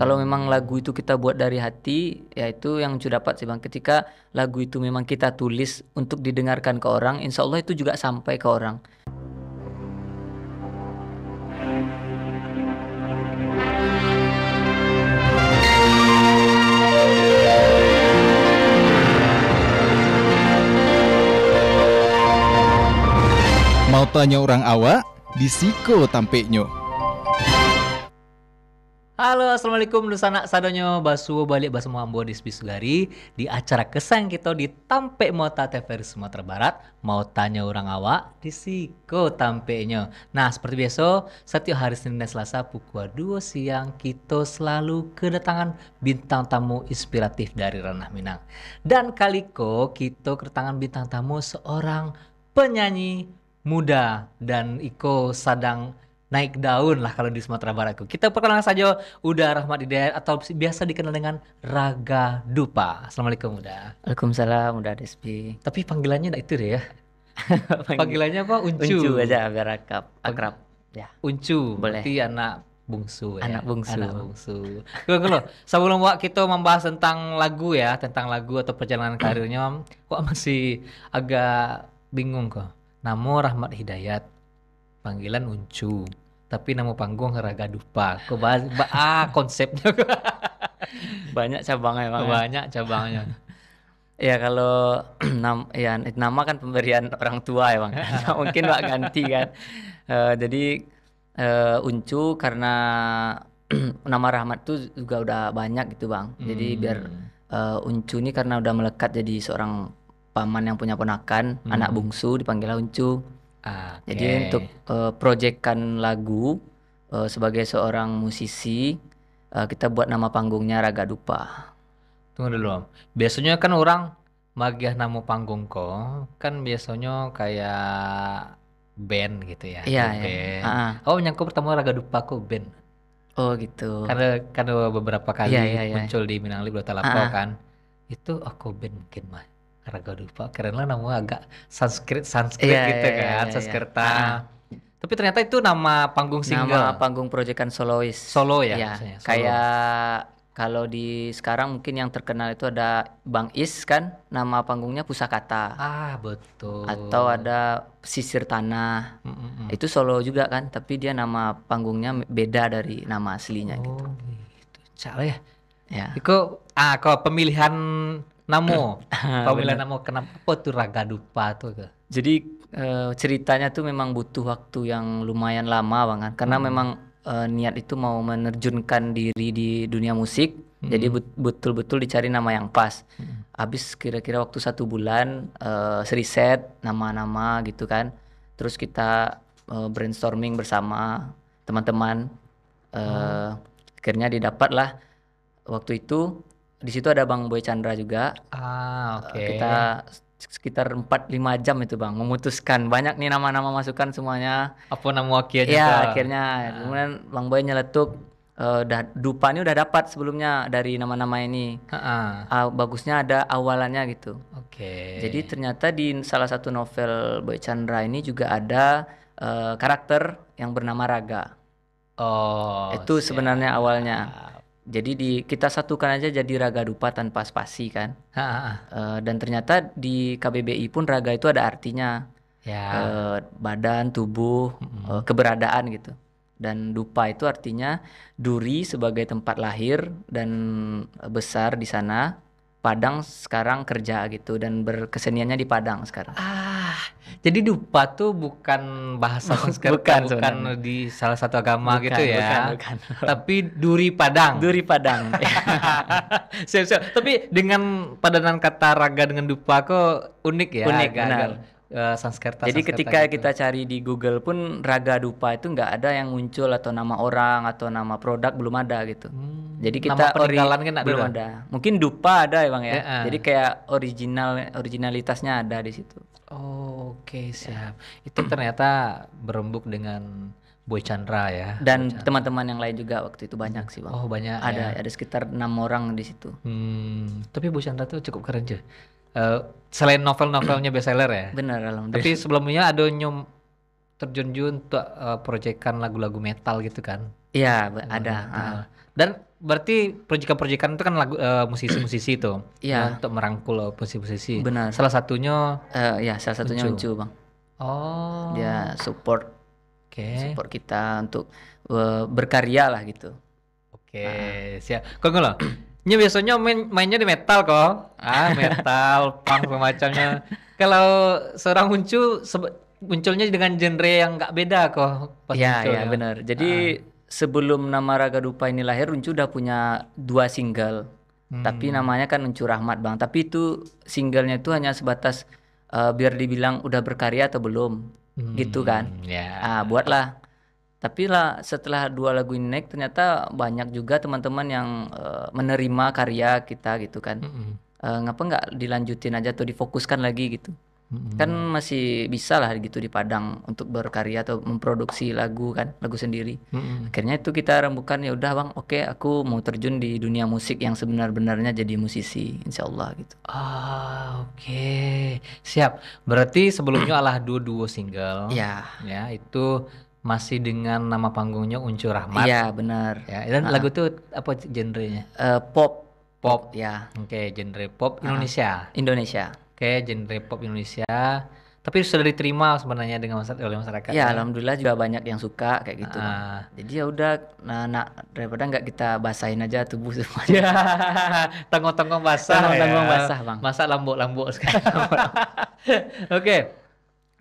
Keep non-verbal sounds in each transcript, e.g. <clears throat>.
Kalau hmm. memang lagu itu kita buat dari hati, ya itu yang sudah dapat sih bang. Ketika lagu itu memang kita tulis untuk didengarkan ke orang, insya Allah itu juga sampai ke orang. Mau tanya orang awak, disiko tampeknya. Halo, Assalamualaikum dusana Sadonyo Basuo balik Basu ambo di Sugari Di acara kesang kita di Tampe Mota TV Sumatera Barat Mau tanya orang awak di Siko nyo Nah, seperti biasa, setiap hari Senin dan Selasa pukul dua siang Kita selalu kedatangan bintang tamu inspiratif dari Ranah Minang Dan kali kaliko kita kedatangan bintang tamu seorang penyanyi muda Dan Iko sadang naik daun lah kalau di Sumatera Baratku. Kita perkenalkan saja Uda Rahmat Hidayat atau biasa dikenal dengan Raga Dupa. Assalamualaikum Uda. Waalaikumsalam Uda Despi. Tapi panggilannya enggak itu deh ya. <laughs> panggilannya apa? Uncu. Uncu aja biar akrab. akrab. Ya. Uncu. Boleh. Berarti anak bungsu ya. Anak bungsu. Anak bungsu. Kalau sebelum Wak kita membahas tentang lagu ya, tentang lagu atau perjalanan <clears throat> karirnya, kok Wak masih agak bingung kok. Namo Rahmat Hidayat, panggilan Uncu tapi nama panggung Raga Dupa. Kok ah konsepnya <laughs> banyak cabangnya, Bang. Ya. Banyak cabangnya. <laughs> Ya kalau <clears throat> nam, ya nama kan pemberian orang tua ya bang, <laughs> mungkin bak ganti kan. Uh, jadi uh, uncu karena <clears throat> nama Rahmat tuh juga udah banyak gitu bang. Jadi hmm. biar uh, uncu ini karena udah melekat jadi seorang paman yang punya ponakan, hmm. anak bungsu dipanggil uncu okay. Jadi untuk uh, eh, proyekkan lagu uh, sebagai seorang musisi uh, kita buat nama panggungnya Raga Dupa. Tunggu dulu om. Biasanya kan orang magiah nama panggung kok kan biasanya kayak band gitu ya. Iya. Yeah, iya. yeah. Oh menyangkut pertama Raga Dupa kok band. Oh gitu. Karena karena beberapa kali yeah, yeah, yeah. muncul di Minangli Blota Lapo ah, ah. kan itu aku band mungkin mah karena gue lupa keren lah namanya agak Sanskrit Sanskrit yeah, gitu yeah, iya, kan yeah, iya. Sanskerta yeah. yeah. tapi ternyata itu nama panggung single nama panggung proyekan solois solo ya yeah. Solo. kayak kalau di sekarang mungkin yang terkenal itu ada Bang Is kan nama panggungnya Pusakata. Ah betul. Atau ada Sisir Tanah. Mm -mm. mm. Itu solo juga kan, tapi dia nama panggungnya beda dari nama aslinya gitu. oh, gitu. gitu. Cale ya. Ya. Itu ah kalau pemilihan Namo. pemilihan <laughs> ah, Namo kenapa apa tuh Ragadupa tuh? Jadi uh, ceritanya tuh memang butuh waktu yang lumayan lama banget karena hmm. memang uh, niat itu mau menerjunkan diri di dunia musik. Hmm. Jadi betul-betul dicari nama yang pas. Hmm. Habis kira-kira waktu satu bulan uh, seriset nama-nama gitu kan. Terus kita uh, brainstorming bersama teman-teman. Uh, hmm. Akhirnya didapatlah waktu itu di situ ada Bang Boy Chandra juga. Ah, eh, oke. Okay. Kita sekitar 4-5 jam itu Bang memutuskan banyak nih nama-nama masukan semuanya. Apa nama wakilnya? Iya, akhirnya ah. kemudian Bang Boy nyeletuk uh, dah, dupa ini udah dapat sebelumnya dari nama-nama ini. Uh, uh, bagusnya ada awalannya gitu. Oke. Okay. Jadi ternyata di salah satu novel Boy Chandra ini juga ada uh, karakter yang bernama Raga. Oh. Itu siap. sebenarnya awalnya jadi di kita satukan aja jadi raga dupa tanpa spasi kan ha, eh, dan ternyata di KBBI pun raga itu ada artinya ya. Uh, badan tubuh hmm. Uh, keberadaan gitu dan dupa itu artinya duri sebagai tempat lahir dan besar di sana Padang sekarang kerja gitu dan berkeseniannya di Padang sekarang. Ah, jadi dupa tuh bukan bahasa Sanskerta, <laughs> bukan, bukan di salah satu agama gitu bukan, gitu ya. Bukan, bukan. <laughs> Tapi duri Padang. Duri Padang. <laughs> siap, siap. Tapi dengan padanan kata raga dengan dupa kok unik ya. Unik, kan. benar. Eh, Sanskerta. Jadi Sanskerta ketika gitu. kita cari di Google pun raga dupa itu nggak ada yang muncul atau nama orang atau nama produk belum ada gitu. Hmm. Jadi kita nama peninggalan kan belum ada. Mungkin dupa ada ya bang ya. E -e. Jadi kayak original originalitasnya ada di situ. Oh, Oke okay, siap. Ya. Itu ternyata berembuk dengan Boy Chandra ya. Dan teman-teman yang lain juga waktu itu banyak sih bang. Oh banyak. Ada ya. ada sekitar enam orang di situ. Hmm, tapi Boy Chandra tuh cukup keren uh, selain novel-novelnya <clears throat> bestseller ya. Benar, Tapi sebelumnya ada nyum terjun untuk uh, eh, proyekkan lagu-lagu metal gitu kan. Iya, ada. Uh. Dan berarti proyekan-proyekan itu kan lagu musisi eh, musisi-musisi itu. Iya. Untuk merangkul musisi-musisi. Benar. Salah satunya uh, ya, salah satunya Uncu, Bang. Oh. Dia support okay. support kita untuk uh, berkarya lah gitu. Oke, okay. Ah. siap. Kok ini biasanya main, mainnya di metal kok. Ah, metal, <laughs> punk semacamnya. Kalau seorang muncul munculnya dengan genre yang nggak beda kok. Pas ya, ya, ya benar. Jadi ah. sebelum nama Raga Dupa ini lahir, Uncu udah punya dua single. Hmm. Tapi namanya kan Uncu Rahmat, Bang. Tapi itu singlenya itu hanya sebatas uh, biar dibilang udah berkarya atau belum. Hmm, gitu kan. Ya. Ah, buatlah tapi lah setelah dua lagu ini naik ternyata banyak juga teman-teman yang uh, menerima karya kita gitu kan mm -hmm. uh, ngapa nggak dilanjutin aja atau difokuskan lagi gitu mm -hmm. kan masih bisa lah gitu di Padang untuk berkarya atau memproduksi lagu kan lagu sendiri mm -hmm. akhirnya itu kita rembukan ya udah bang oke okay, aku mau terjun di dunia musik yang sebenar-benarnya jadi musisi insya Allah gitu ah oke okay. siap berarti sebelumnya Allah dua dua single ya yeah. ya itu masih dengan nama panggungnya Uncu Rahmat. Iya, benar. Ya, dan uh lagu itu apa genrenya? Uh, pop. Pop. Ya. Oke, okay, genre pop uh Indonesia. Indonesia. Oke, okay, genre pop Indonesia. Tapi sudah diterima sebenarnya dengan masyarakat, oleh masyarakat. Iya, ya, alhamdulillah juga banyak yang suka kayak gitu. Uh. Jadi ya udah nah, nah daripada nggak kita basahin aja tubuh <laughs> semuanya. Tanggung-tanggung basah. Tanggung-tanggung ya. basah, Bang. Masak lambuk-lambuk sekarang. <laughs> Oke. Okay.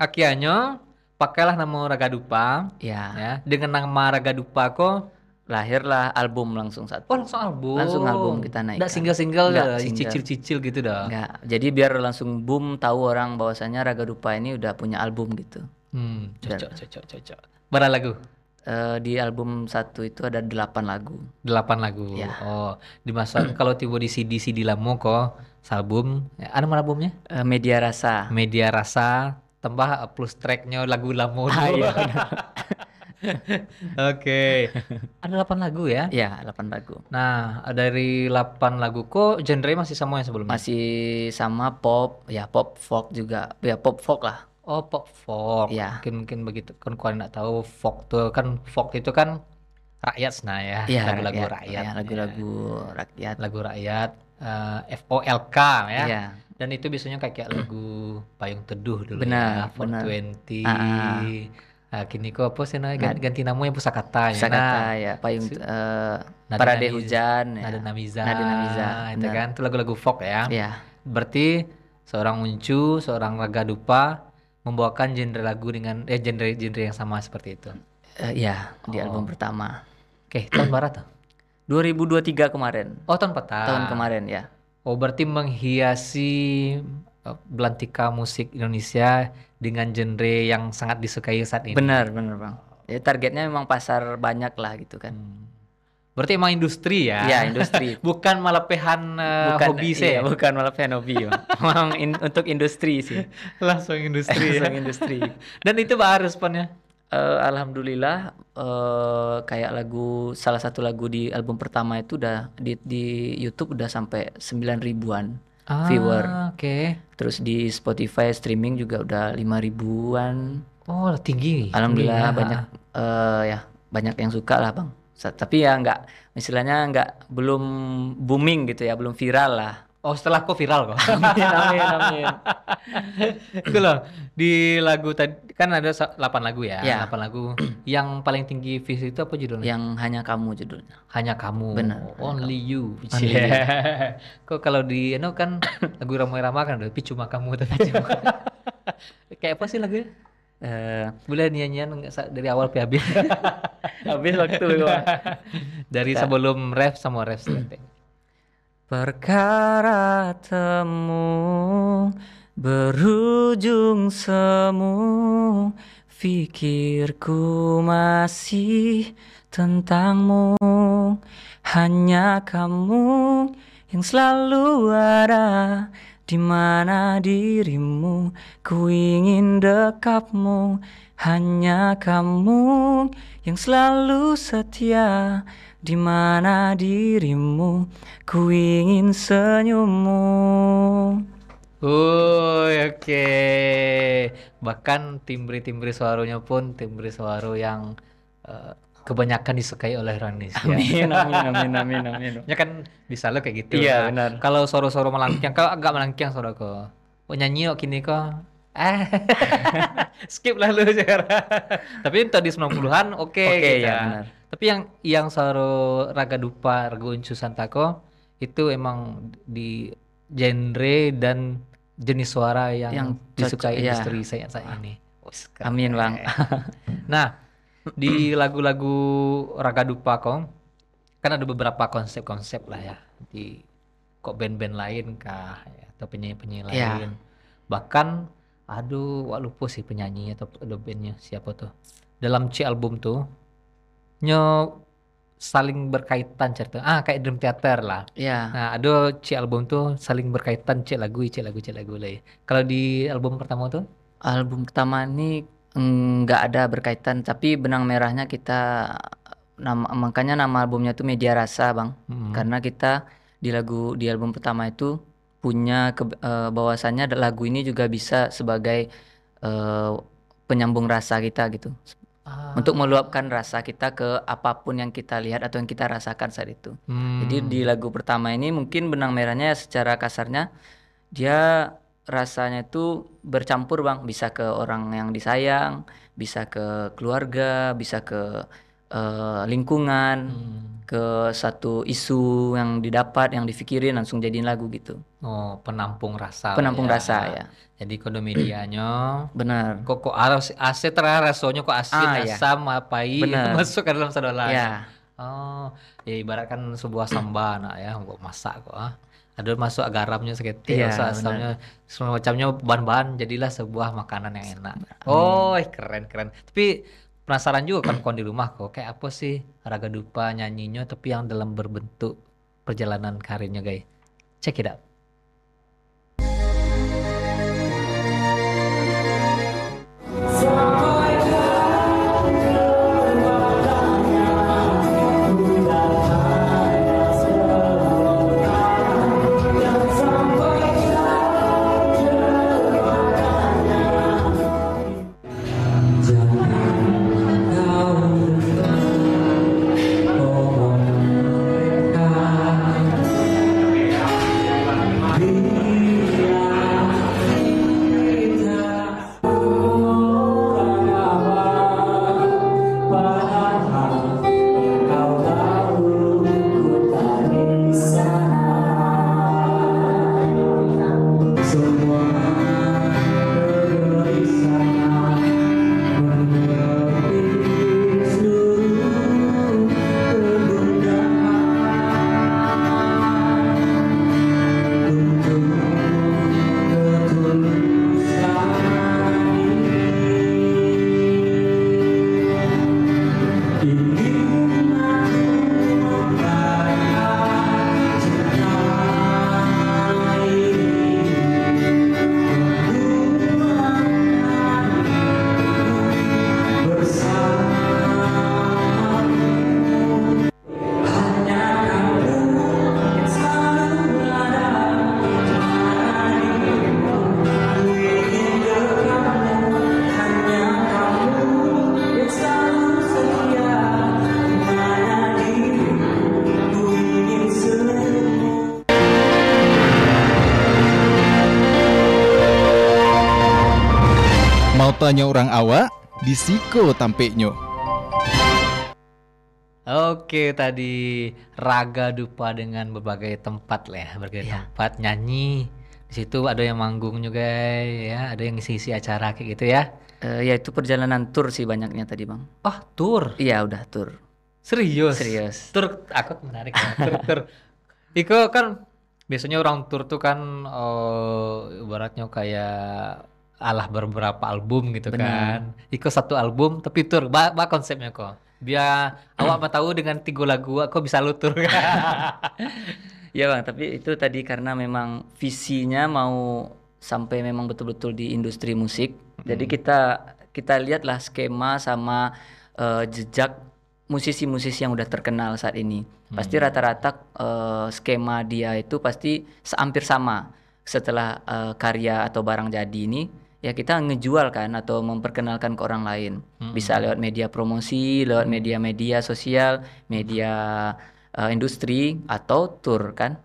Akianyo pakailah nama Ragadupa ya. ya dengan nama Raga Dupa kok lahirlah album langsung satu. Oh langsung album. Langsung album kita naik. Enggak single-single dah, eh, cicil-cicil gitu dah. Enggak. Jadi biar langsung boom tahu orang bahwasannya Raga Dupa ini udah punya album gitu. Hmm, cocok cocok cocok. Berapa lagu? Uh, di album satu itu ada delapan lagu. Delapan lagu. Ya. Oh, dimasuk <clears throat> kalau tiba di CD CD lamu kok album. ya, Ada mana albumnya? Uh, Media Rasa. Media Rasa tambah plus tracknya lagu lamu Ah, iya, <laughs> Oke. Okay. Ada delapan lagu ya? Ya, delapan lagu. Nah, dari delapan lagu kok genre masih sama yang sebelumnya? Masih sama pop, ya pop folk juga. Ya pop folk lah. Oh, pop folk. Ya. Mungkin mungkin begitu kan kalian nggak tahu folk tuh kan folk itu kan rakyat nah ya, lagu iya, lagu-lagu rakyat. Iya, lagu-lagu rakyat. Lagu-rakyat ya, lagu rakyat, lagu rakyat uh, eh, FOLK ya. ya dan itu biasanya kayak lagu payung teduh dulu ya, benar, ya, benar. Twenty. ah, Nah, kini ah. ah, kok apa sih nah, ganti, ganti namanya pusakata ya. Pusakata ya, nah, ya, payung si, uh, eh, Parade Hujan ya. Nada Namiza. Nada Namiza. Itu kan itu lagu-lagu folk ya. Iya. Berarti seorang Uncu, seorang Raga Dupa membawakan genre lagu dengan eh genre genre yang sama seperti itu. Uh, ya, oh. di album pertama. Oke, okay, tahun berapa tuh. 2023 <clears throat> kemarin. Oh, tahun petang Tahun kemarin ya. Oh, berarti menghiasi eh, belantika musik Indonesia dengan genre yang sangat disukai saat ini. Benar, benar bang. Ya, targetnya memang pasar banyak lah gitu kan. Hmm. Berarti emang industri ya? Iya industri. <laughs> bukan malah pehan uh, eh, bukan, hobi sih. Iya, bukan malah pehan hobi <laughs> emang in, untuk industri sih. Langsung industri. <laughs> Langsung ya. industri. Dan itu baru responnya uh, alhamdulillah uh, kayak lagu salah satu lagu di album pertama itu udah di, di YouTube udah sampai sembilan ribuan ah, viewer. Oke. Okay. Terus di Spotify streaming juga udah lima ribuan. Oh, tinggi. Alhamdulillah tinggi, banyak ya. uh, ya banyak yang suka lah, Bang. Tapi ya nggak, misalnya nggak belum booming gitu ya, belum viral lah. Oh setelah kok viral kok. <laughs> amin amin amin. <laughs> itu loh di lagu tadi kan ada 8 lagu ya, ya. 8 lagu. yang paling tinggi visi itu apa judulnya? Yang hanya kamu judulnya. Hanya kamu. Benar. Only kamu. you. Only yeah. you. <laughs> kok kalau di you anu know, kan lagu ramai-ramai kan tapi cuma kamu tapi cuma. Kayak apa sih lagunya? Uh, eh. boleh nyanyian dari awal ke habis habis waktu dari sebelum ref sama ref <clears throat> Perkara temu berujung semu Fikirku masih tentangmu Hanya kamu yang selalu ada di mana dirimu Ku ingin dekapmu hanya kamu yang selalu setia di mana dirimu ku ingin senyummu Oh oke. Okay. Bahkan timbri-timbri suaranya pun timbri suara yang uh, kebanyakan disukai oleh Ranis. Ya. Amin, ya. <laughs> amin, amin, amin, amin. ya kan bisa lo kayak gitu. Iya, benar. Kalau suara-suara melangkyang, kalau agak melangkyang suara kok. Oh, nyanyi kok kini kok eh <laughs> Skip lah lu sekarang. Tapi itu di 90-an oke okay, okay, gitu. Ya, ya. Benar. Tapi yang yang Saro Raga Dupa, Raga Uncu Santako itu emang di genre dan jenis suara yang, yang disukai ya. industri saya saat ini. Oscar. Amin, Bang. <laughs> nah, di lagu-lagu Raga Dupa kong kan ada beberapa konsep-konsep lah ya di kok band-band lain kah ya, atau penyanyi-penyanyi ya. lain. Bahkan aduh wak lupa sih penyanyi atau the bandnya siapa tuh dalam C album tuh nyo saling berkaitan cerita ah kayak drum theater lah yeah. nah ada C album tuh saling berkaitan C lagu C lagu C lagu lah kalau di album pertama tuh album pertama ini nggak ada berkaitan tapi benang merahnya kita nama makanya nama albumnya tuh media rasa bang hmm. karena kita di lagu di album pertama itu punya ke, e, eh, bahwasannya lagu ini juga bisa sebagai e, penyambung rasa kita gitu ah. untuk meluapkan rasa kita ke apapun yang kita lihat atau yang kita rasakan saat itu hmm. jadi di hmm. lagu pertama ini mungkin benang merahnya secara kasarnya dia rasanya itu bercampur bang bisa ke orang yang disayang bisa ke keluarga bisa ke uh, lingkungan hmm. ke satu isu yang didapat yang difikirin langsung jadiin lagu gitu oh penampung rasa penampung ya. rasa ya jadi komediannya <clears throat> benar kok kok aras aset rasanya kok asin ah, ya. asam ya. ini <laughs> masuk ke dalam sadolah ya. oh ya ibaratkan sebuah sambal <clears throat> nak ya kok masak kok ah ada masuk garamnya seketika iya, masuk asamnya, semacamnya bahan-bahan jadilah sebuah makanan yang enak. Oh, keren keren. Tapi penasaran juga kan kon di rumah kok kayak apa sih Raga Dupa nyanyinya tapi yang dalam berbentuk perjalanan karirnya guys check it out Tanya orang awak disiko tampeknya. Oke tadi Raga Dupa dengan berbagai tempat lah ya, berbagai yeah. tempat nyanyi. Di situ ada yang manggung juga ya, ada yang ngisi-ngisi acara kayak gitu ya. Uh, ya itu perjalanan tur sih banyaknya tadi bang. Oh tur? Iya udah tur. Serius? Serius. Tur aku menarik ya. tur, tur. Iko kan biasanya orang tur tuh kan uh, ibaratnya kayak alah beberapa album gitu Bener. kan. Iko satu album tapi tur, bah, bah konsepnya kok. Biar <clears throat> awak mau tahu dengan tiga lagu aku bisa lutur. <laughs> Iya bang, tapi itu tadi karena memang visinya mau sampai memang betul-betul di industri musik. hmm Jadi kita kita lihatlah skema sama uh, jejak musisi-musisi yang udah terkenal saat ini. Hmm. Pasti rata-rata uh, skema dia itu pasti hampir sama setelah uh, karya atau barang jadi ini ya kita ngejual kan atau memperkenalkan ke orang lain. Hmm. Bisa lewat media promosi, lewat media-media sosial, media uh, industri atau tour kan.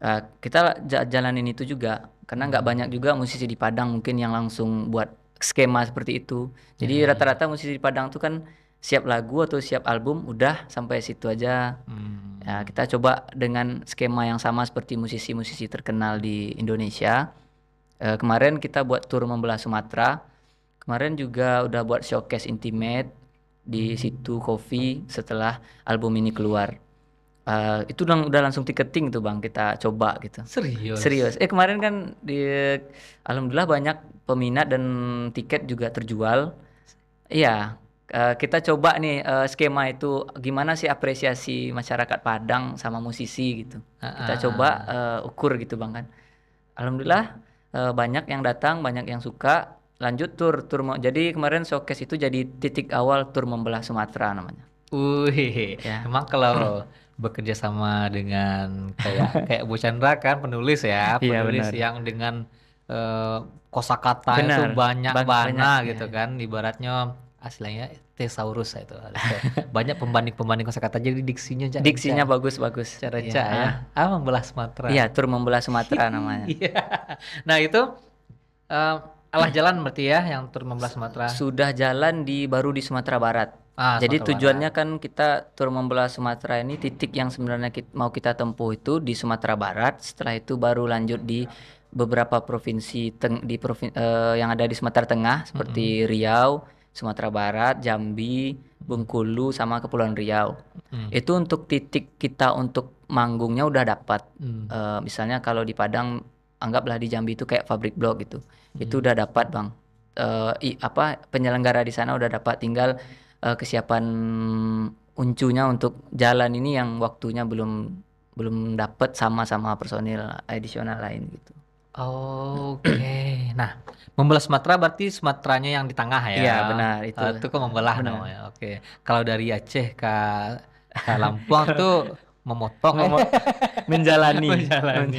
Uh, kita jalanin itu juga karena nggak hmm. banyak juga musisi di Padang mungkin yang langsung buat skema seperti itu. Jadi hmm. rata-rata musisi di Padang tuh kan siap lagu atau siap album udah sampai situ aja. Hmm. Ya, kita coba dengan skema yang sama seperti musisi-musisi terkenal di Indonesia Uh, kemarin kita buat tour membelah Sumatera. Kemarin juga udah buat showcase intimate di situ Kofi setelah album ini keluar. Uh, itu udah, udah langsung tiketing tuh bang kita coba gitu serius serius eh kemarin kan di alhamdulillah banyak peminat dan tiket juga terjual iya uh, kita coba nih uh, skema itu gimana sih apresiasi masyarakat Padang sama musisi gitu uh -uh. kita ah. coba uh, ukur gitu bang kan alhamdulillah uh, banyak yang datang, banyak yang suka. Lanjut tur tur jadi kemarin showcase itu jadi titik awal tur membelah Sumatera namanya. Wih, ya. emang kalau hmm. bekerja sama dengan kayak kayak Bu Chandra kan penulis ya, iya, penulis ya, yang dengan uh, kosakata itu banyak, banget gitu ya. kan, ibaratnya aslinya thesaurus itu <laughs> banyak pembanding-pembanding kata jadi diksinya cara diksinya bagus bagus cara ya. ya. ah membelah Sumatera ya tur membelah Sumatera <laughs> namanya iya. nah itu um, alah jalan berarti ya yang tur membelah Sumatera sudah jalan di baru di Sumatera Barat ah, jadi Sumatera tujuannya Barat. kan kita tur membelah Sumatera ini titik yang sebenarnya kita, mau kita tempuh itu di Sumatera Barat setelah itu baru lanjut di beberapa provinsi teng di provin uh, eh, yang ada di Sumatera Tengah seperti mm -hmm. Riau Sumatera Barat, Jambi, Bengkulu sama Kepulauan Riau. Hmm. Itu untuk titik kita untuk manggungnya udah dapat. Hmm. Uh, misalnya kalau di Padang anggaplah di Jambi itu kayak pabrik blok gitu. Hmm. Itu udah dapat, Bang. Uh, i, apa penyelenggara di sana udah dapat tinggal uh, kesiapan uncunya untuk jalan ini yang waktunya belum belum dapat sama-sama personil edisional lain gitu. Oke. Nah, membelah Sumatera berarti Sumateranya yang di tengah ya. Iya, benar oh, itu. Uh, itu kok membelah benar. namanya. Oke. Kalau dari Aceh ke ke Lampung tuh memotong Memo <laughs> menjalani. menjalani.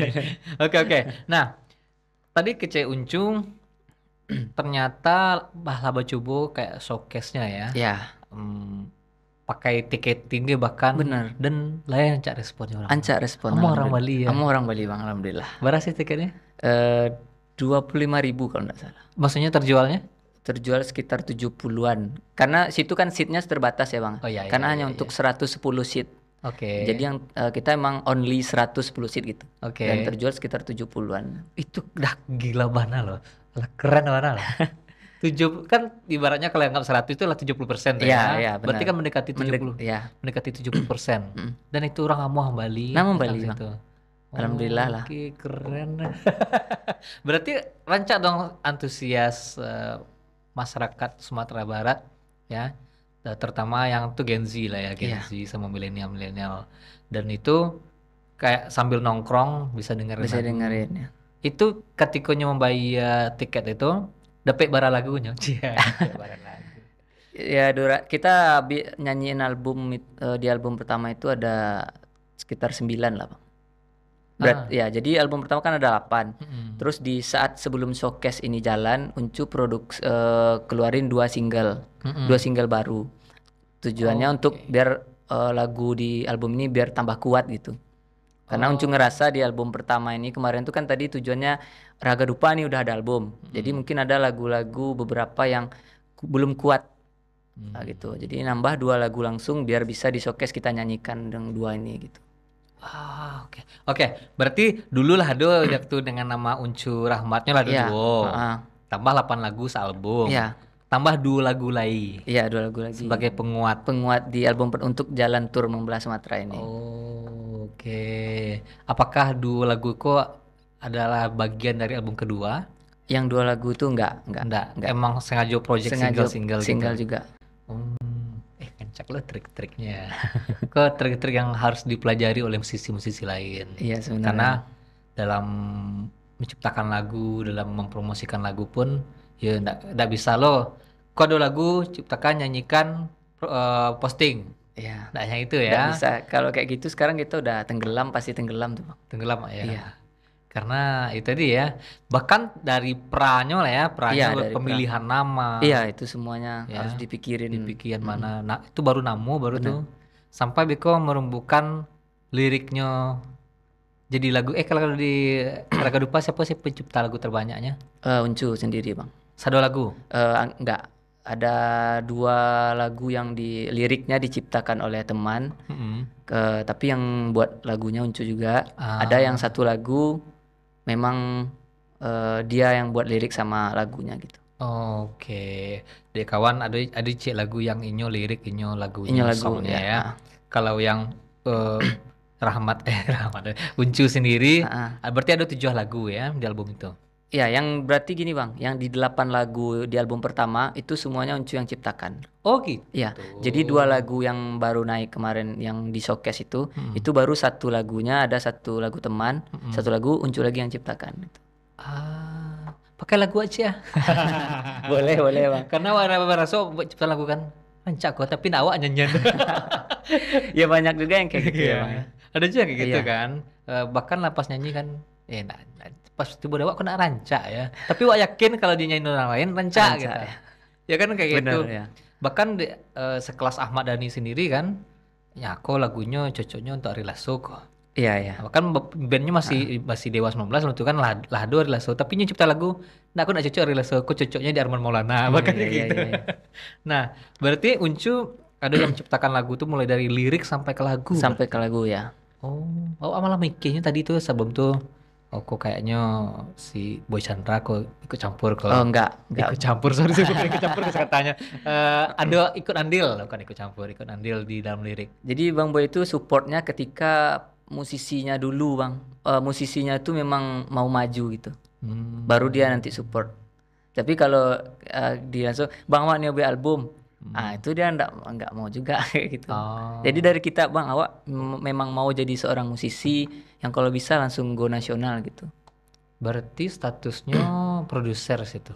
Oke, oke. Nah, tadi ke Uncung <clears throat> ternyata laba Cubo kayak showcase-nya ya. Iya. Hmm, pakai tiket tinggi bahkan benar dan lain ancak responnya orang. Ancak respon. Kamu orang Bali ya. Kamu orang Bali bang alhamdulillah. Berapa sih tiketnya? Eh, dua puluh lima ribu kalau nggak salah. Maksudnya terjualnya? Terjual sekitar 70-an. Karena situ kan seatnya terbatas ya bang. Oh, iya, iya, Karena iya, hanya iya, untuk iya. 110 seat. Oke. Okay. Jadi yang uh, kita emang only 110 seat gitu. Oke. Okay. Dan terjual sekitar 70-an. Itu dah gila banget loh. lah Keren banget loh. <laughs> tujuh kan ibaratnya kalau yang seratus itu lah tujuh puluh persen ya, iya, iya benar. berarti kan mendekati tujuh puluh. ya. mendekati tujuh puluh persen dan itu orang amuah Bali nah, Bali itu Alhamdulillah oh, lah. Oke, keren. <laughs> Berarti rancak dong antusias uh, masyarakat Sumatera Barat ya, eh, terutama yang tuh Gen Z lah ya, Gen yeah. Z sama milenial-milenial. Dan itu kayak sambil nongkrong bisa dengerin. Bisa dengerin ya. Itu katikonya membayar tiket itu dapat bara lagunya. <laughs> Iya, Barang lagu. Ya, Dora, kita nyanyiin album uh, di album pertama itu ada sekitar sembilan lah, Bang Berat, ah. ya. Jadi album pertama kan ada 8. Hmm. Terus di saat sebelum showcase ini jalan, Uncu produk uh, eh, keluarin dua single, hmm. dua single baru. Tujuannya okay. Oh, untuk biar uh, lagu di album ini biar tambah kuat gitu. Karena oh. Uncu ngerasa di album pertama ini kemarin tuh kan tadi tujuannya Raga Dupa nih udah ada album. Hmm. Jadi mungkin ada lagu-lagu beberapa yang ku belum kuat. Hmm. Nah, gitu. Jadi nambah dua lagu langsung biar bisa di showcase kita nyanyikan dengan dua ini gitu. Ah, oke. Oke, berarti dulu lah do <clears throat> waktu dengan nama Uncu Rahmatnya lah yeah. duo. uh -huh. Tambah 8 lagu sealbum. Iya. Yeah. Tambah dua lagu lagi. Iya, dua lagu lagi. Sebagai penguat. Penguat di album untuk Jalan Tur Membelah Sumatera ini. Oh, oke. Okay. Apakah dua lagu kok adalah bagian dari album kedua? Yang dua lagu itu enggak, enggak. Enggak. enggak. Emang sengaja project single single-single gitu? single juga. Hmm cek lo trik-triknya <laughs> ke trik-trik yang harus dipelajari oleh musisi-musisi lain iya sebenarnya karena dalam menciptakan lagu dalam mempromosikan lagu pun ya tidak bisa lo ada lagu ciptakan nyanyikan uh, posting Iya. Nah, hanya itu ya. Nggak bisa. Kalau kayak gitu sekarang kita udah tenggelam pasti tenggelam tuh, Tenggelam ya. Iya karena itu tadi ya bahkan dari lah ya pranyol iya, pemilihan pra. nama iya itu semuanya ya, harus dipikirin dipikirin hmm. mana nah itu baru namu baru Bener. tuh sampai Beko merembukan liriknya jadi lagu eh kalau di <clears throat> Dupa siapa sih pencipta lagu terbanyaknya uh, Uncu sendiri bang satu lagu uh, enggak ada dua lagu yang di liriknya diciptakan oleh teman -hmm. ke, tapi yang buat lagunya Uncu juga ah. ada yang satu lagu memang uh, dia yang buat lirik sama lagunya gitu. Oke, okay. dek kawan ada ada cek lagu yang inyo lirik inyo lagu inyo lagu ya. ya. Ah. Kalau yang uh, <coughs> Rahmat eh Rahmat eh, Uncu sendiri uh ah. -huh. berarti ada tujuh lagu ya di album itu. Ya, yang berarti gini bang, yang di delapan lagu di album pertama itu semuanya uncu yang ciptakan. Oh gitu. Ya, jadi dua lagu yang baru naik kemarin yang di showcase itu, hmm. itu baru satu lagunya ada satu lagu teman, hmm. satu lagu uncu lagi yang ciptakan. Gitu. Ah, pakai lagu aja. <laughs> boleh <laughs> boleh bang. Karena Wara Baraso cipta lagu kan, ancak kok tapi nawa nyanyian. <laughs> ya banyak juga yang kayak gitu ya. Iya. Bang. Ya. Ada juga kayak gitu ya. kan. Eh, bahkan lapas nyanyi kan, eh pas tiba awak kena rancak ya tapi wak yakin kalau dinyanyi orang lain rancak, gitu ya. ya. kan kayak gitu ya. bahkan di, uh, sekelas Ahmad Dhani sendiri kan ya aku lagunya cocoknya untuk Ari Lasso kok Iya iya. Nah, bahkan bandnya masih uh. masih Dewa 19 waktu kan Lado Ari Lasso. Tapi dia cipta lagu, nah aku gak cocok Ari Lasso, aku cocoknya di Arman Maulana, iya, bahkan iya, gitu. Iya, iya. <laughs> nah berarti Uncu ada yang menciptakan lagu tuh mulai dari lirik sampai ke lagu. Sampai ke lagu ya. Oh, oh malah mikirnya tadi tuh sebelum tuh Oh, kayaknya si Boy Chandra kok ikut campur kalau Oh enggak, enggak. ikut campur sorry sih <laughs> bukan ikut campur katanya. Uh, eh, ada ikut andil bukan ikut campur, ikut andil di dalam lirik. Jadi Bang Boy itu supportnya ketika musisinya dulu Bang. Uh, musisinya itu memang mau maju gitu. Hmm. Baru dia nanti support. Tapi kalau uh, dia langsung Bang Mak nih album, Hmm. Nah, itu dia nggak nggak mau juga <laughs> gitu. Oh. Jadi dari kita bang awak memang mau jadi seorang musisi yang kalau bisa langsung go nasional gitu. Berarti statusnya <clears throat> produser situ?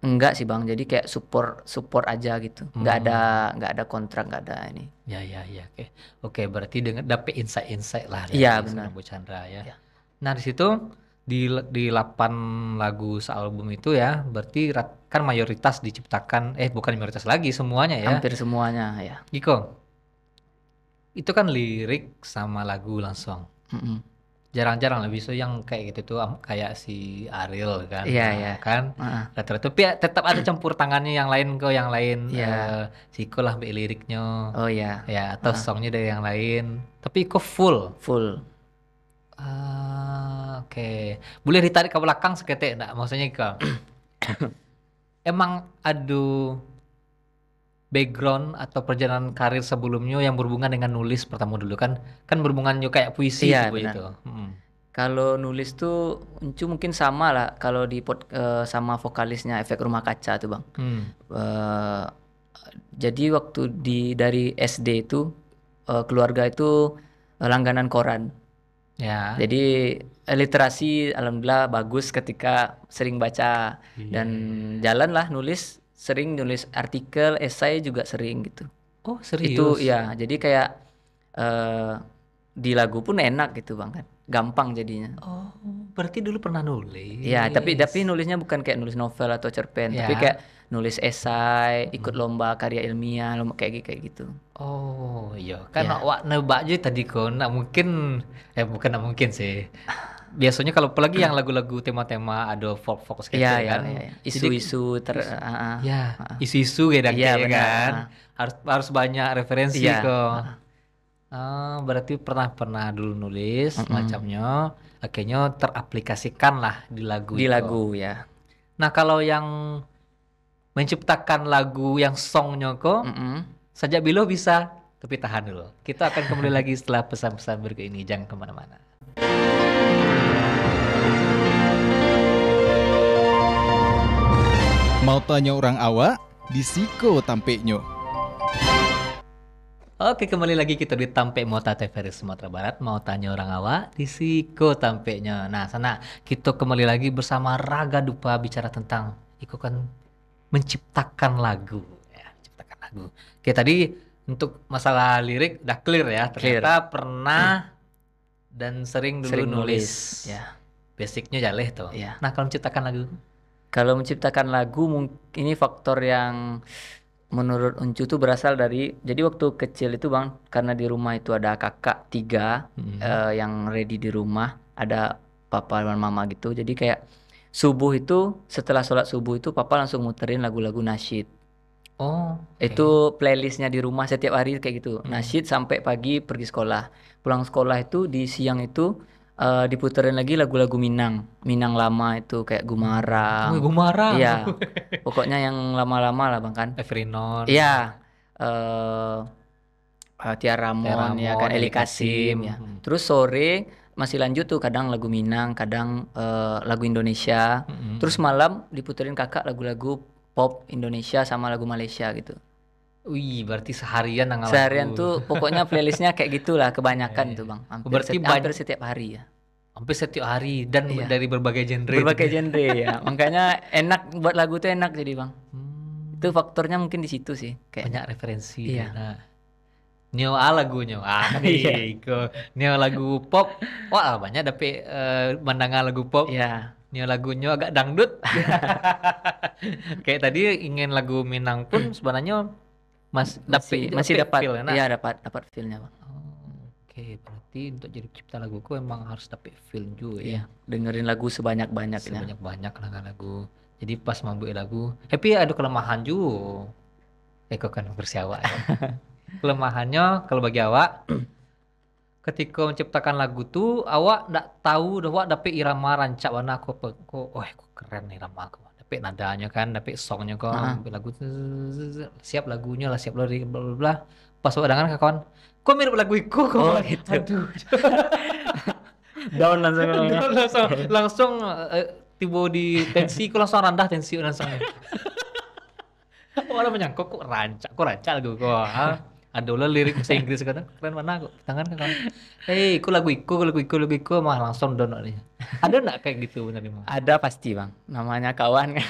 Enggak sih bang, jadi kayak support support aja gitu. Nggak hmm. ada nggak ada kontrak nggak ada ini. Ya ya ya oke oke berarti dengan dapet insight insight lah. Iya benar. Bu Chandra ya. ya. Nah di situ di di 8 lagu sealbum itu ya berarti kan mayoritas diciptakan eh bukan mayoritas lagi semuanya ya hampir semuanya ya Giko itu kan lirik sama lagu langsung mm-hmm. jarang-jarang lebih so yang kayak gitu tuh kayak si Ariel kan iya yeah, nah, yeah. kan uh-huh. Nah, rata tapi ya tetap ada campur tangannya yang lain kok yang lain yeah. Iya. uh, Iko lah liriknya oh ya yeah. ya atau uh-huh. songnya dari yang lain tapi kok full full Ah, oke. Okay. Boleh ditarik ke belakang seketik enggak? Maksudnya ke <coughs> Emang adu background atau perjalanan karir sebelumnya yang berhubungan dengan nulis pertama dulu kan kan berhubungan juga kayak puisi iya, itu. Gitu. Hmm. Kalau nulis tuh Encu mungkin sama lah kalau di pot uh, eh, sama vokalisnya efek rumah kaca tuh bang. Hmm. Uh, jadi waktu di dari SD itu uh, keluarga itu langganan koran. Ya. Jadi eh, literasi alhamdulillah bagus ketika sering baca hmm. dan jalanlah nulis sering nulis artikel esai juga sering gitu oh serius itu ya jadi kayak uh, di lagu pun enak gitu bang kan gampang jadinya oh berarti dulu pernah nulis ya tapi tapi nulisnya bukan kayak nulis novel atau cerpen ya. tapi iya. kayak nulis esai, hmm. ikut lomba karya ilmiah, lomba kayak kayak gitu. Oh iya, kan yeah. wak nebak aja tadi kok, nah mungkin eh bukan nah mungkin sih. Biasanya kalau apalagi yang lagu-lagu tema-tema ada folk folk gitu ya, yeah, kan, yeah, yeah. isu-isu ter, isu, uh, ya uh, isu-isu gitu yeah, ya, ya kan, uh. harus harus banyak referensi yeah. kok. Uh, berarti pernah pernah dulu nulis uh-uh. macamnya, akhirnya teraplikasikan lah di lagu. Di itu. lagu ya. Nah kalau yang menciptakan lagu yang song nyoko mm -hmm. sajak bilo bisa tapi tahan dulu kita akan kembali lagi setelah pesan-pesan berikut ini jangan kemana-mana Mau tanya orang awak? Disiko tampeknya. Oke, kembali lagi kita di Tampek Mota TVRI Sumatera Barat. Mau tanya orang awak, di disiko tampeknya. Nah, sana kita kembali lagi bersama Raga Dupa bicara tentang iko kan menciptakan lagu ya, menciptakan lagu. Oke, tadi untuk masalah lirik udah clear ya. Ternyata clear. pernah hmm. dan sering dulu sering nulis. nulis. Ya. Basicnya jaleh ya tuh. Ya. Nah, kalau menciptakan lagu? Kalau menciptakan lagu ini faktor yang menurut Uncu itu berasal dari jadi waktu kecil itu bang karena di rumah itu ada kakak tiga mm -hmm. uh, yang ready di rumah ada papa dan mama gitu jadi kayak subuh itu setelah sholat subuh itu papa langsung muterin lagu-lagu nasyid. Oh, okay. itu playlistnya di rumah setiap hari kayak gitu. Hmm. Nasyid sampai pagi pergi sekolah. Pulang sekolah itu di siang itu uh, diputerin lagi lagu-lagu Minang, Minang lama itu kayak Gumara. Oh, Gumara. Iya. <laughs> pokoknya yang lama-lama lah Bang kan. Evrinon. Iya. Eh uh, Tiara Mon, Tiara ya kan Eli ya. Hmm. Terus sore masih lanjut tuh kadang lagu Minang, kadang uh, lagu Indonesia. Mm-hmm. Terus malam diputerin kakak lagu-lagu pop Indonesia sama lagu Malaysia gitu. Wih, berarti seharian nggak Seharian tuh <laughs> pokoknya playlistnya kayak gitulah kebanyakan iya, tuh iya. bang. Oh, hampir berarti seti- hampir setiap hari ya. Hampir setiap hari dan yeah. dari berbagai genre. Berbagai juga. genre ya. <laughs> Makanya enak buat lagu tuh enak jadi bang. Hmm. Itu faktornya mungkin di situ sih. Kayak. Banyak referensi. Iya. Nah nyawa lagunya ah <laughs> iya. iya nyo lagu pop wah banyak tapi uh, eh, mendengar lagu pop Iya. yeah. lagunya agak dangdut <laughs> kayak tadi ingin lagu Minang pun hmm. sebenarnya mas masih masih dapat feel, ya dapat dapat feelnya bang oh, Oke, okay, berarti untuk jadi lagu laguku emang harus dapet feel juga ya. Iya, dengerin lagu sebanyak-banyaknya. Sebanyak-banyak lah kan lagu. Jadi pas mampu lagu, tapi ada kelemahan juga. kok kan bersyawa ya. <laughs> Kelemahannya kalau bagi awak <clears throat> ketika menciptakan lagu tu awak ndak tahu dah awak dapat irama rancak warna aku apa aku oh aku keren irama aku dapat nadanya kan tapi songnya kok uh -huh. lagu siap lagunya lah siap lah bla bla bla pas awak dengar kawan kok mirip lagu iku kok oh, <laughs> gitu aduh <laughs> down langsung <laughs> down langsung langsung uh, tiba di tensi aku langsung rendah tensi langsung ada menyangkut kok rancak, kok rancak lagu kok ada lah lirik bahasa Inggris katanya keren mana aku tangan kan kamu hei ku lagu iku lagu iku lagu iku mah langsung download nih ada nggak kayak gitu benar nih ada pasti bang namanya kawan <laughs>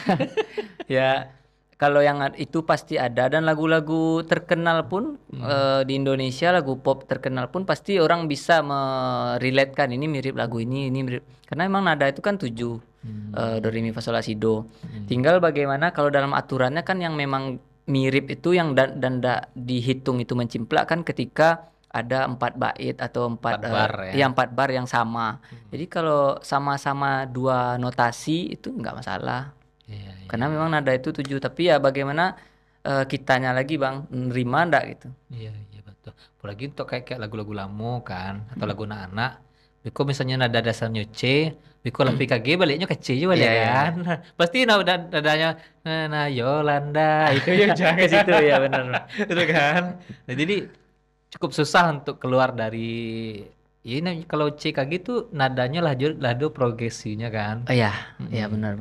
ya kalau yang itu pasti ada dan lagu-lagu terkenal pun hmm. e, di Indonesia lagu pop terkenal pun pasti orang bisa meriletkan ini mirip lagu ini ini mirip karena emang nada itu kan tujuh hmm. e, do re mi fa do hmm. tinggal bagaimana kalau dalam aturannya kan yang memang mirip itu yang dan dan dihitung itu mencimplak kan ketika ada empat bait atau empat, empat bar, uh, ya. ya empat bar yang sama. Hmm. Jadi kalau sama-sama dua notasi itu nggak masalah. Ya, ya. Karena memang nada itu tujuh, tapi ya bagaimana uh, kitanya lagi bang nerima ndak gitu? Iya iya betul. Apalagi untuk kayak lagu-lagu lamu kan atau hmm. lagu anak-anak. kok misalnya nada dasarnya C, Mikola PKG baliknya kecil juga yeah, kan. Yeah. Pasti nah udah dadanya nah Yolanda itu yang jangan situ ya benar. itu kan. Nah, jadi cukup susah untuk keluar dari ini kalau CKG itu nadanya lah lado progresinya kan. Oh iya, mm-hmm. iya benar,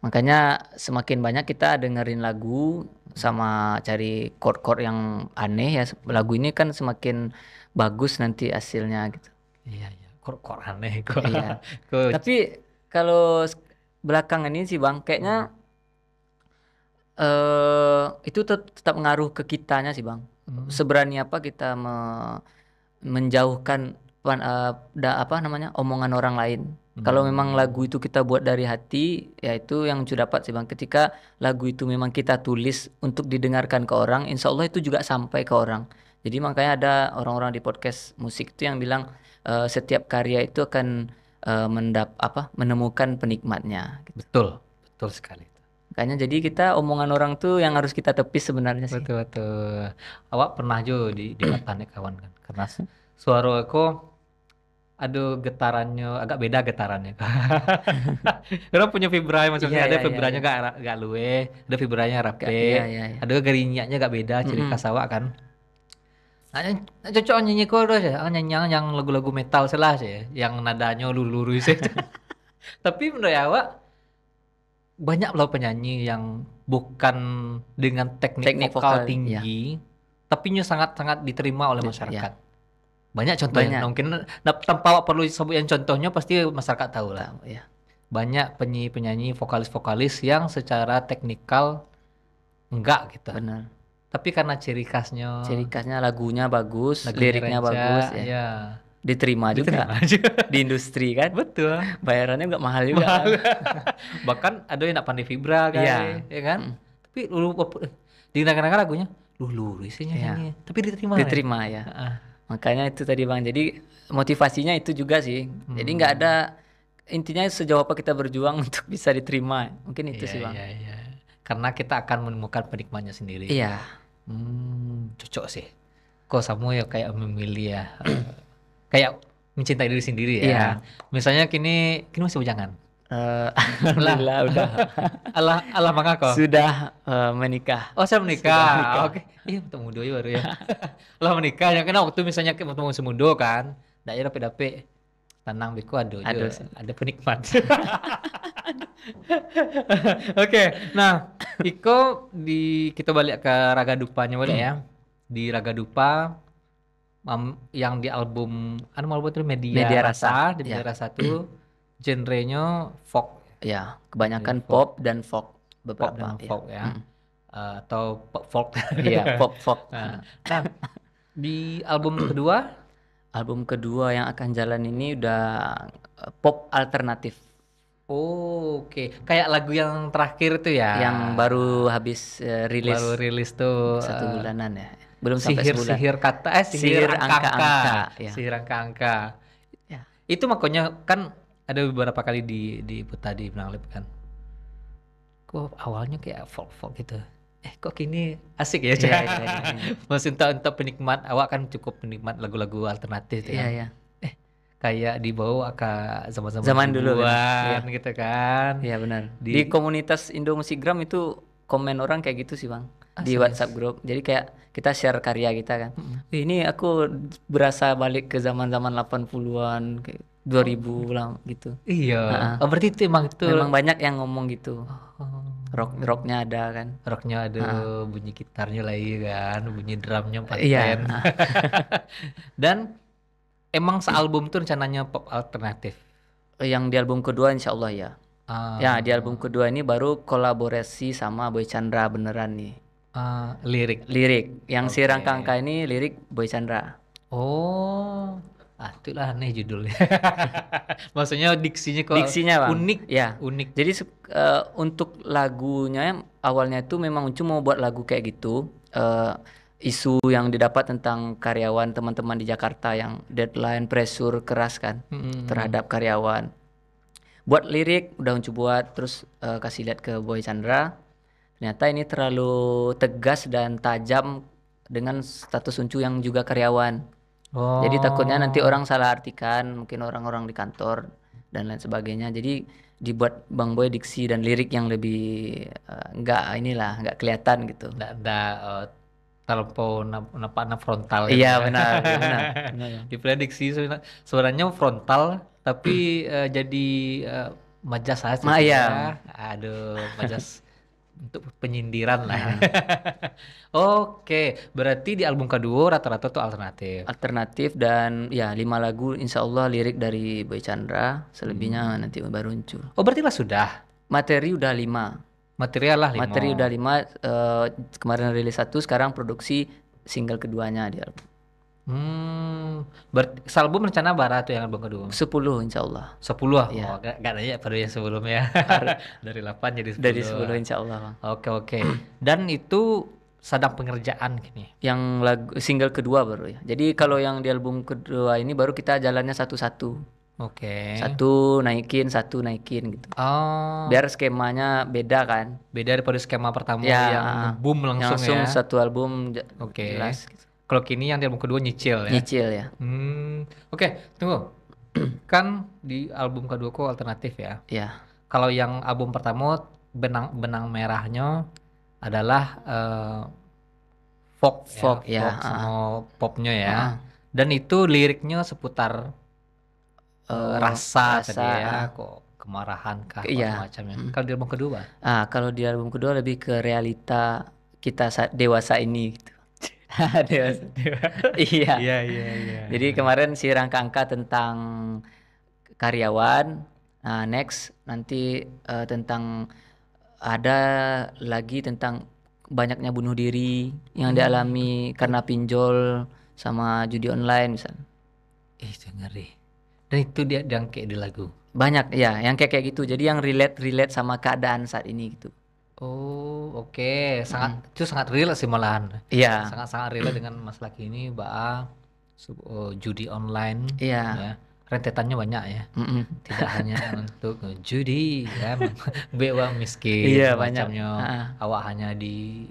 Makanya semakin banyak kita dengerin lagu sama cari chord-chord yang aneh ya lagu ini kan semakin bagus nanti hasilnya gitu. Iya. iya kok, kok aneh kok. Iya. <laughs> kok. Tapi kalau belakangan ini sih Bang kayaknya hmm. uh, itu tet tetap ngaruh ke kitanya sih Bang. Hmm. Seberani apa kita me menjauhkan uh, da, apa namanya omongan orang lain. Hmm. Kalau memang lagu itu kita buat dari hati, ya itu yang sudah dapat sih bang. Ketika lagu itu memang kita tulis untuk didengarkan ke orang, insya Allah itu juga sampai ke orang. Jadi makanya ada orang-orang di podcast musik itu yang bilang uh, setiap karya itu akan uh, mendap apa menemukan penikmatnya. Gitu. Betul, betul sekali. Makanya jadi kita omongan orang tuh yang harus kita tepis sebenarnya sih. Betul betul. Awak pernah jo di di matanya <clears throat> kawan kan? Karena suara aku aduh getarannya agak beda getarannya. <laughs> Karena punya fibra maksudnya iya, ada iya, fibranya iya. gak gak luwe, ada fibranya rapi, iya, iya, iya. ada gerinyaknya gak beda ciri khas mm -hmm. awak kan cocok nyanyi koro sih, ah, nyanyi yang lagu-lagu metal salah sih, yang nadanya lulu-lulu sih. <laughs> Tapi menurut awak banyak loh penyanyi yang bukan dengan teknik, teknik vokal, vokal tinggi, ya. tapi sangat-sangat diterima oleh ya, masyarakat. Ya. Banyak contohnya. Banyak. Mungkin tanpa awak perlu sebut yang contohnya pasti masyarakat tahu lah. Ya. Banyak penyanyi-penyanyi vokalis-vokalis yang secara teknikal enggak gitu. Benar tapi karena ciri khasnya ciri khasnya lagunya bagus, lagunya liriknya renca, bagus ya. iya. Diterima, Diterima juga <laughs> juga. di industri kan. Betul. Bayarannya nggak mahal juga. Mahal. Kan? <laughs> Bahkan ada yang nak pandai fibra kan, ya. ya kan? Hmm. Tapi lu eh, di kadang-kadang lagunya lu isinya ya. Ini. Tapi diterima. Ya? Diterima ya. ya. Uh -uh. Makanya itu tadi Bang. Jadi motivasinya itu juga sih. Hmm. Jadi nggak ada intinya sejauh apa kita berjuang <laughs> untuk bisa diterima. Mungkin itu ya, sih Bang. Ya, ya. Karena kita akan menemukan penikmatnya sendiri. Iya. Hmm, cocok sih. Kok kamu ya kayak memilih ya, <clears throat> kayak mencintai diri sendiri ya. Yeah. Misalnya kini, kini masih bujangan. Uh, <laughs> Alhamdulillah <laughs> udah. Allah Allah mangga kok. Sudah uh, menikah. Oh, saya menikah. Ah, oke. Okay. Iya, bertemu dua ya baru ya. Allah <laughs> menikah. Yang kena waktu misalnya ketemu semudo kan, ndak ya dapet-dapet tenang biku aduh, aduh ada penikmat. <laughs> Oke, okay, nah Iko di kita balik ke Raga Dupanya boleh ya. Di Raga Dupa yang di album anu mau buat Media, Media Rasa, Rasa di Media ya. Rasa itu genrenya folk. Ya, kebanyakan pop, pop dan folk beberapa pop dan ya. folk ya. Hmm. Uh, atau pop folk. Iya, <laughs> pop folk. Nah, hmm. nah di album kedua album kedua yang akan jalan ini udah eh, pop alternatif. Oh, oke. Okay. Kayak lagu yang terakhir tuh ya. Yang baru habis uh, rilis. Baru rilis tuh satu eh, bulanan ya. Belum sihir, sampai sebulan. Sihir kata eh sihir, angka-angka. Ya. Sihir angka-angka. Ya. Itu makanya kan ada beberapa kali di di putar di kan. Kok awalnya kayak folk-folk gitu eh kok gini asik ya cah. Yeah, yeah, yeah. Maksudnya untuk penikmat awak kan cukup penikmat lagu-lagu alternatif ya. Kan. Yeah, Eh kayak di bawah ke zaman-zaman zaman dulu kan. Iya. gitu kan. Iya benar. Di, di komunitas Indo Musikgram itu komen orang kayak gitu sih bang di WhatsApp grup. Jadi kayak kita share karya kita kan. Mm -hmm. Ini aku berasa balik ke zaman-zaman 80-an kayak 2000 lang gitu. Iya. Nah, oh berarti itu emang itu memang banyak yang ngomong gitu. Oh. Rock rocknya ada kan. Rocknya ada, nah. bunyi gitarnya lagi iya kan, bunyi drumnya empat Iya. <laughs> Dan emang sealbum tuh rencananya pop alternatif. Yang di album kedua insya Allah ya. Uh, ya di album kedua ini baru kolaborasi sama Boy Chandra beneran nih. Uh, lirik. Lirik. Yang okay. si Rangkangka ini lirik Boy Chandra. Oh ah itulah aneh judulnya <laughs> maksudnya diksinya kok diksinya unik ya unik jadi uh, untuk lagunya awalnya itu memang cuma mau buat lagu kayak gitu uh, isu yang didapat tentang karyawan teman-teman di Jakarta yang deadline pressure keras kan mm-hmm. terhadap karyawan buat lirik udah Uncu buat terus uh, kasih lihat ke Boy Chandra ternyata ini terlalu tegas dan tajam dengan status Uncu yang juga karyawan jadi oh. takutnya nanti orang salah artikan, mungkin orang-orang di kantor dan lain sebagainya. Jadi dibuat Bang Boy diksi dan lirik yang lebih uh, eh, enggak inilah, enggak kelihatan gitu. Enggak ada uh, terlampau nampak na frontal. Gitu iya gitu. benar, benar. benar <laughs> iya. Diprediksi sebenarnya, frontal tapi uh, jadi uh, majas aja. Ma, iya. Aduh, majas <laughs> untuk penyindiran lah. <laughs> Oke, okay. berarti di album kedua rata-rata tuh alternatif. Alternatif dan ya lima lagu insya Allah lirik dari Boy Chandra, selebihnya hmm. nanti baru muncul. Oh berarti lah sudah. Materi udah lima. Material lah lima. Materi udah lima. Uh, kemarin rilis satu, sekarang produksi single keduanya di album. Hmm, ber salbu rencana berapa tuh yang album kedua? Sepuluh insya Allah Sepuluh? Iya. Oh, ya. Oh, gak, gak nanya pada yang sebelumnya <laughs> Dari delapan jadi sepuluh Dari sepuluh insya Allah Oke Oke oke Dan itu sedang pengerjaan gini. Yang lagu single kedua baru ya. Jadi kalau yang di album kedua ini baru kita jalannya satu-satu. Oke. Okay. Satu naikin, satu naikin gitu. Oh. Biar skemanya beda kan. Beda daripada skema pertama ya, yang boom langsung, yang langsung ya. Langsung satu album. Oke. Okay. Jelas. Gitu. Kalau kini yang di album kedua nyicil ya. Nyicil ya. Hmm. Oke, okay, tunggu. <clears throat> kan di album kedua kok alternatif ya. Iya. Kalau yang album pertama benang benang merahnya adalah uh, eh, folk, folk ya, ya folk ah. sama popnya ya. Uh. Dan itu liriknya seputar uh, eh, rasa, oh, rasa tadi ya, uh. kok kemarahan kah iya. macamnya. Hmm. Kalau di album kedua? Ah, kalau di album kedua lebih ke realita kita dewasa ini gitu. <laughs> Dewa <laughs> iya. Iya, iya, iya. Jadi kemarin si rangka angka tentang karyawan. Nah, next nanti uh, tentang ada lagi tentang banyaknya bunuh diri yang hmm. dialami karena pinjol sama judi online misal. Eh, itu ngeri. Dan itu dia yang kayak di lagu. Banyak ya, yang kayak kayak gitu. Jadi yang relate relate sama keadaan saat ini gitu. Oh, oke. Okay. Sangat hmm. itu sangat real sih malahan. Iya. Yeah. Sangat-sangat real dengan masalah ini Mbak. Uh, judi online. Iya. Yeah. Ya. Rentetannya banyak ya. Mm -mm. Tidak hanya <laughs> untuk judi ya, <laughs> Bewa miskin iya, macamnya. Awak hanya di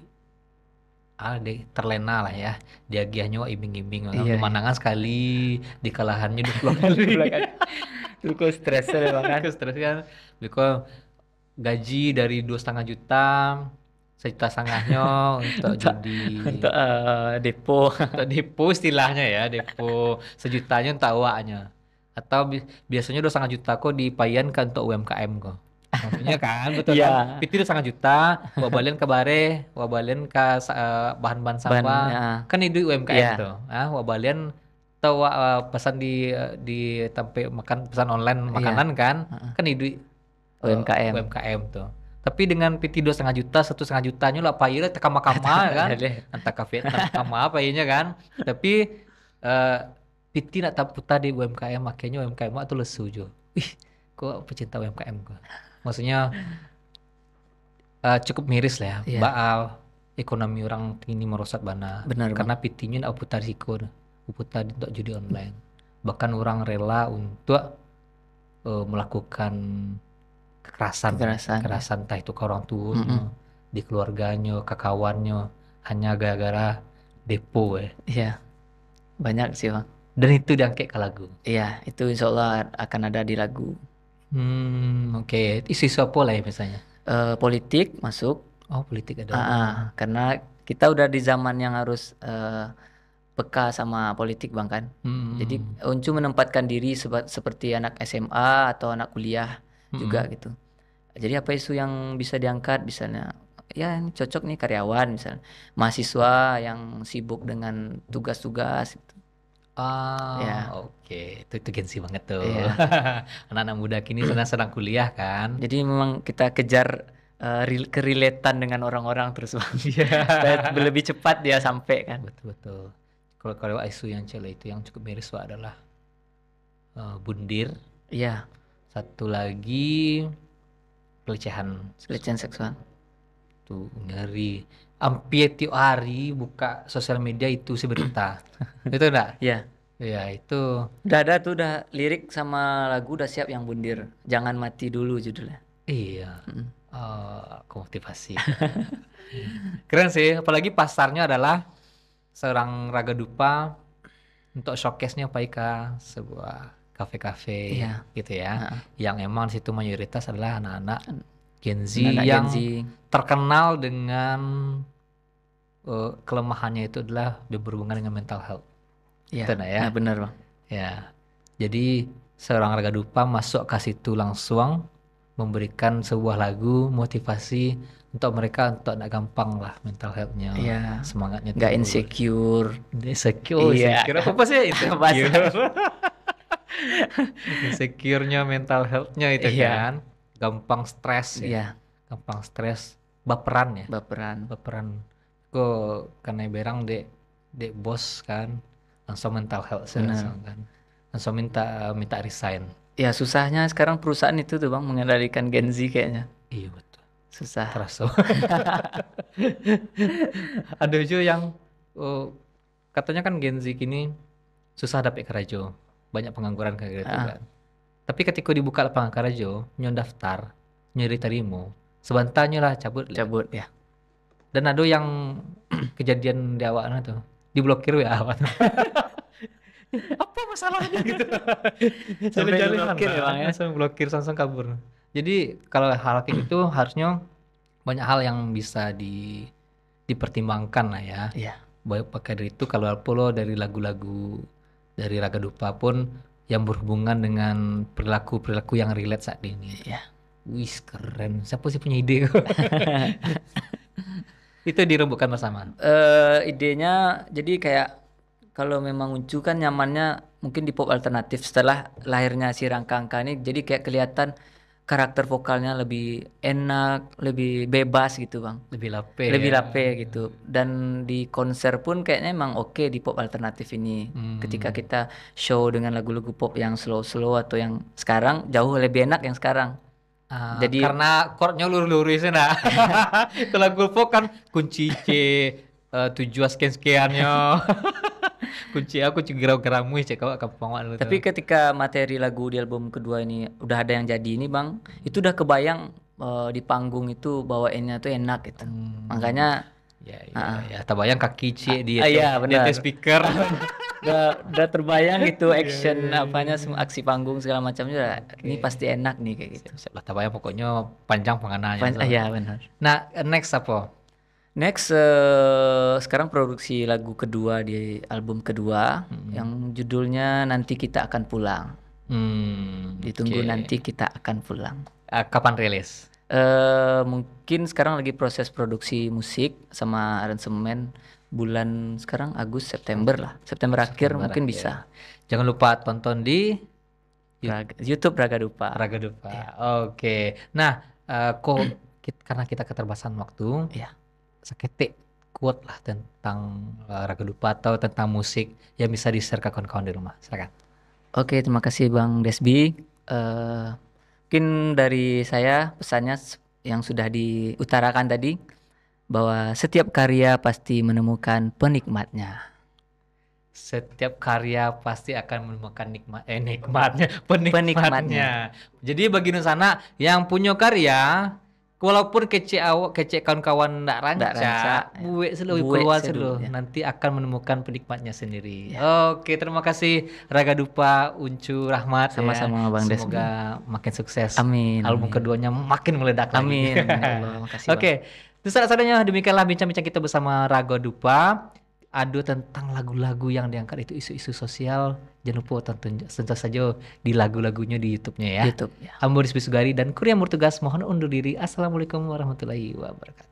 ah, di, terlena lah ya wah iming-iming nah, iya, pemandangan iya. sekali di kalahannya dua puluh kali dulu kok stresnya kan stres kan gaji dari dua setengah juta sejuta setengahnya <laughs> untuk judi untuk uh, depo untuk depo istilahnya ya depo sejutanya untuk uangnya atau bi biasanya dua setengah juta kok kan untuk UMKM kok maksudnya kan <laughs> betul iya. kan? Eh, ya. kan itu dua setengah juta wabalian ke bare wabalian ke bahan bahan-bahan sampah Bahan, kan itu UMKM ya. tuh ah wabalian atau uh, pesan di di tempe makan pesan online iya. makanan kan kan itu Eh, UMKM. UMKM tuh. Tapi dengan PT dua setengah juta, satu setengah jutanya lah payah teka makama kan, iya. entah kafe, makama apa ya kan. Tapi uh, eh, PT nak putar di UMKM, makanya UMKM tuh lesu jo. Ih, kok pecinta UMKM gua. Maksudnya uh, cukup miris lah ya. Yeah. Iya. baal ekonomi orang ini merosot bana. Benar. Karena PT-nya nak putar sikur, putar untuk judi online. Bahkan orang rela untuk uh, melakukan kekerasan kekerasan, kekerasan ya. entah itu ke orang tua mm -hmm. di keluarganya ke kawannya hanya gara-gara depo ya iya banyak sih bang dan itu diangkat ke lagu iya itu insya Allah akan ada di lagu hmm oke okay. isu-isu apa lah ya misalnya uh, eh, politik masuk oh politik ada uh, karena kita udah di zaman yang harus uh, peka sama politik bang kan. Hmm. hmm Jadi hmm. Uncu menempatkan diri seperti anak SMA atau anak kuliah hmm. juga gitu jadi apa isu yang bisa diangkat misalnya ya ini cocok nih karyawan misalnya mahasiswa yang sibuk dengan tugas-tugas gitu. Oh, ya. oke. Okay. Itu, itu gengsi banget tuh. Iya. <laughs> Anak-anak muda kini sedang-sedang <clears throat> kuliah kan. Jadi memang kita kejar uh, eh, keriletan dengan orang-orang terus <laughs> yeah. lebih cepat dia sampai kan. Betul betul. Kalau kalau isu yang cele itu yang cukup miris itu adalah uh, bundir. Iya satu lagi pelecehan pelecehan seksual tuh ngeri hampir tiap hari buka sosial media itu sih berita itu <clears throat> enggak ya ya itu udah ada tuh udah lirik sama lagu udah siap yang bundir jangan mati dulu judulnya iya mm. uh, oh, komotivasi <laughs> keren sih apalagi pasarnya adalah seorang Raga Dupa untuk showcase-nya Paika sebuah kafe-kafe iya. gitu ya uh yang emang situ mayoritas adalah anak-anak Gen Z anak yang Gen Z. terkenal dengan uh, kelemahannya itu adalah berhubungan dengan mental health. Iya. Yeah. Nah, ya. Nah, benar, Bang. Ya. Jadi seorang Raga Dupa masuk ke situ langsung memberikan sebuah lagu motivasi untuk mereka untuk tidak gampang lah mental healthnya yeah. semangatnya nggak insecure insecure yeah. insecure apa sih <laughs> itu <laughs> insecure-nya mental health-nya itu iya. kan gampang stres ya iya. gampang stres baperan ya baperan baperan kok karena berang dek dek bos kan langsung mental health langsung kan langsung minta minta resign ya susahnya sekarang perusahaan itu tuh bang mengendalikan Gen Z kayaknya iya betul susah terasa <laughs> ada juga yang oh, katanya kan Gen Z kini susah dapat kerajo banyak pengangguran kayak gitu ah. kan. Tapi ketika dibuka lapangan kerja, nyon daftar, nyeri terima, sebentarnya lah cabut. Cabut ya. Dan ada yang <clears throat> kejadian di awalnya tuh diblokir ya awal. <laughs> Apa masalahnya <laughs> gitu? Sampai diblokir ya ya. Sampai blokir langsung kabur. Jadi kalau hal kayak gitu harusnya banyak hal yang bisa di dipertimbangkan lah ya. Iya. Baik pakai dari itu kalau lo dari lagu-lagu dari Raga Dupa pun yang berhubungan dengan perilaku-perilaku yang relate saat ini. ya, wis keren. Siapa sih punya ide? <laughs> itu dirembukan bersama. Uh, idenya jadi kayak kalau memang Uncu kan nyamannya mungkin di pop alternatif setelah lahirnya si Rangka Angka ini jadi kayak kelihatan karakter vokalnya lebih enak, lebih bebas gitu bang. Lebih lape. Lebih ya. lape gitu. Dan di konser pun kayaknya emang oke okay di pop alternatif ini. Hmm. Ketika kita show dengan lagu-lagu pop yang slow-slow atau yang sekarang jauh lebih enak yang sekarang. Uh, Jadi karena chordnya lurus-lurus nah. <laughs> Itu lagu pop kan kunci C, uh, tujuh sekian-sekiannya. <laughs> kunci aku gerau geramu ya cek awak kapangan tapi ketika materi lagu di album kedua ini udah ada yang jadi ini bang itu udah kebayang uh, di panggung itu bawainnya tuh enak gitu hmm. makanya ya ya, uh -uh. ya terbayang kaki cie dia uh, tuh, iya, speaker <laughs> udah, udah terbayang gitu <laughs> action yeah, iya, iya. apanya semua aksi panggung segala macamnya okay. ini pasti enak nih kayak gitu. Lah terbayang pokoknya panjang pengenanya Pan so. ya benar. Nah, next apa? Next, uh, sekarang produksi lagu kedua di album kedua hmm. yang judulnya Nanti Kita Akan Pulang. Hmm, Ditunggu okay. nanti kita akan pulang. Uh, kapan rilis? Uh, mungkin sekarang lagi proses produksi musik sama aransemen bulan sekarang Agus September lah. September, September akhir mungkin akhir. bisa. Jangan lupa tonton di Raga, YouTube Raga Dupa yeah. Oke. Okay. Nah, uh, eh, kok <clears throat> karena kita keterbatasan waktu, yeah seketik quote lah tentang olahraga eh, lupa atau tentang musik yang bisa di-share ke kawan-kawan di rumah. Silakan. Oke, terima kasih Bang Desbi. Uh, eh, mungkin dari saya pesannya yang sudah diutarakan tadi bahwa setiap karya pasti menemukan penikmatnya. Setiap karya pasti akan menemukan nikmat eh nikmatnya, <laughs> penikmatnya. penikmatnya. Jadi bagi Nusana yang punya karya walaupun kece awak kece kawan-kawan ndak rancak, rancak ya. buwe selalu keluar selalu ya. nanti akan menemukan penikmatnya sendiri ya. oke terima kasih Raga Dupa Uncu Rahmat ya. sama-sama ya. Bang Des semoga Desmi. makin sukses amin album amin. keduanya makin meledak amin lagi. amin Terima <laughs> ya Allah, oke okay. Itu salah satunya demikianlah bincang-bincang kita bersama Raga Dupa adu tentang lagu-lagu yang diangkat itu isu-isu sosial jangan lupa tonton tentu saja di lagu-lagunya di YouTube-nya ya. YouTube. Ya. Ambo Bisugari dan Kurya Murtugas mohon undur diri. Assalamualaikum warahmatullahi wabarakatuh.